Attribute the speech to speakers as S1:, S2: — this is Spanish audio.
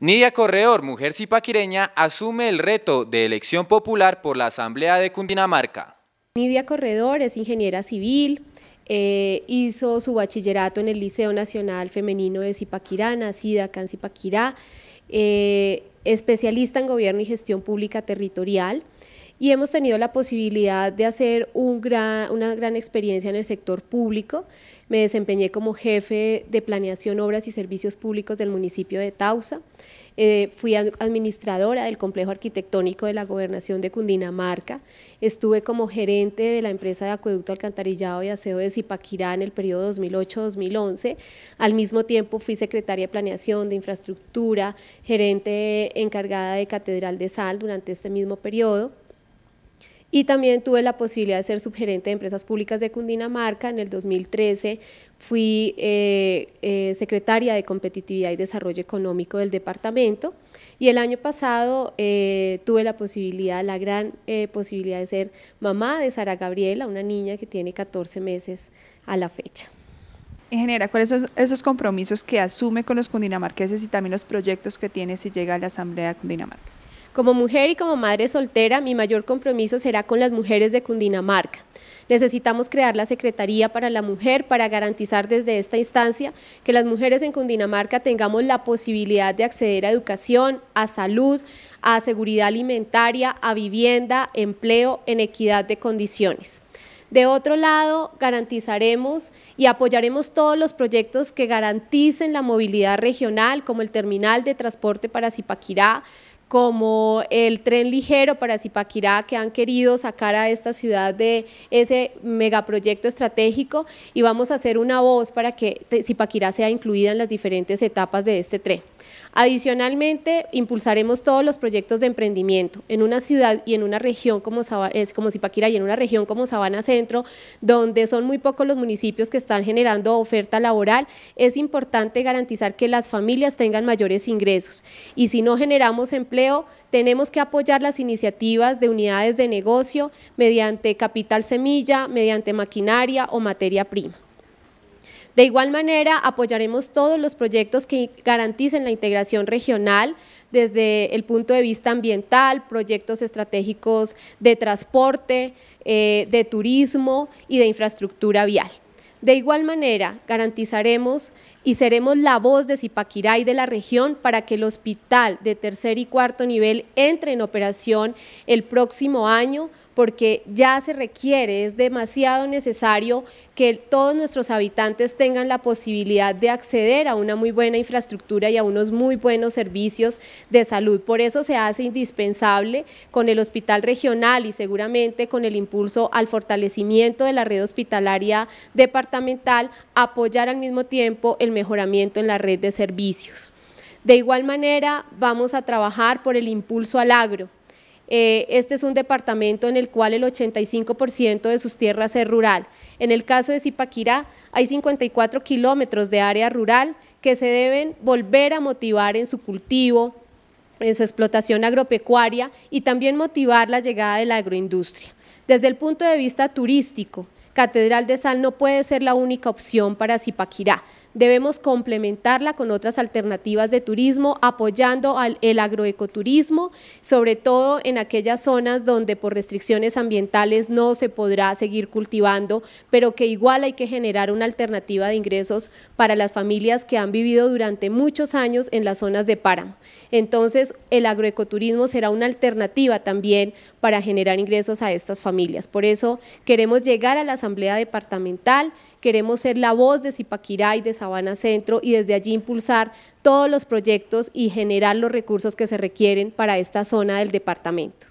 S1: Nidia Corredor, mujer zipaquireña, asume el reto de elección popular por la Asamblea de Cundinamarca. Nidia Corredor es ingeniera civil, eh, hizo su bachillerato en el Liceo Nacional Femenino de Zipaquirá, nacida acá en Cipaquirá, eh, especialista en gobierno y gestión pública territorial, y hemos tenido la posibilidad de hacer una gran experiencia en el sector público. Me desempeñé como jefe de planeación, obras y servicios públicos del municipio de Tausa. Eh, fui administradora del complejo arquitectónico de la gobernación de Cundinamarca. Estuve como gerente de la empresa de acueducto, alcantarillado y aseo de Zipaquirá en el periodo 2008-2011. Al mismo tiempo fui secretaria de planeación de infraestructura, gerente encargada de Catedral de Sal durante este mismo periodo. Y también tuve la posibilidad de ser subgerente de empresas públicas de Cundinamarca. En el 2013 fui eh, eh, secretaria de Competitividad y Desarrollo Económico del departamento. Y el año pasado eh, tuve la posibilidad, la gran posibilidad de ser mamá de Sara Gabriela, una niña que tiene 14 meses a la fecha. Ingeniera, ¿cuáles son esos compromisos que asume con los cundinamarqueses y también los proyectos que tiene si llega a la Asamblea de Cundinamarca? Como mujer y como madre soltera, mi mayor compromiso será con las mujeres de Cundinamarca. Necesitamos crear la Secretaría para la Mujer para garantizar desde esta instancia que las mujeres en Cundinamarca tengamos la posibilidad de acceder a educación, a salud, a seguridad alimentaria, a vivienda, empleo, en equidad de condiciones. De otro lado, garantizaremos y apoyaremos todos los proyectos que garanticen la movilidad regional, como el terminal de transporte para Zipaquirá, como el tren ligero para Zipaquirá que han querido sacar a esta ciudad de ese megaproyecto estratégico y vamos a hacer una voz para que Zipaquirá sea incluida en las diferentes etapas de este tren. Adicionalmente, impulsaremos todos los proyectos de emprendimiento en una ciudad y en una región como, es como Zipaquirá y en una región como Sabana Centro, donde son muy pocos los municipios que están generando oferta laboral, es importante garantizar que las familias tengan mayores ingresos y si no generamos empleo, tenemos que apoyar las iniciativas de unidades de negocio mediante capital semilla, mediante maquinaria o materia prima. De igual manera, apoyaremos todos los proyectos que garanticen la integración regional desde el punto de vista ambiental, proyectos estratégicos de transporte, eh, de turismo y de infraestructura vial. De igual manera, garantizaremos y seremos la voz de Zipaquirá y de la región para que el hospital de tercer y cuarto nivel entre en operación el próximo año porque ya se requiere, es demasiado necesario que todos nuestros habitantes tengan la posibilidad de acceder a una muy buena infraestructura y a unos muy buenos servicios de salud. Por eso se hace indispensable con el hospital regional y seguramente con el impulso al fortalecimiento de la red hospitalaria departamental, apoyar al mismo tiempo el mejoramiento en la red de servicios. De igual manera, vamos a trabajar por el impulso al agro. Eh, este es un departamento en el cual el 85% de sus tierras es rural. En el caso de Zipaquirá, hay 54 kilómetros de área rural que se deben volver a motivar en su cultivo, en su explotación agropecuaria y también motivar la llegada de la agroindustria. Desde el punto de vista turístico, Catedral de Sal no puede ser la única opción para Zipaquirá. Debemos complementarla con otras alternativas de turismo, apoyando al, el agroecoturismo, sobre todo en aquellas zonas donde por restricciones ambientales no se podrá seguir cultivando, pero que igual hay que generar una alternativa de ingresos para las familias que han vivido durante muchos años en las zonas de páramo. Entonces, el agroecoturismo será una alternativa también para generar ingresos a estas familias. Por eso queremos llegar a la Asamblea Departamental, Queremos ser la voz de Zipaquirá y de Sabana Centro y desde allí impulsar todos los proyectos y generar los recursos que se requieren para esta zona del departamento.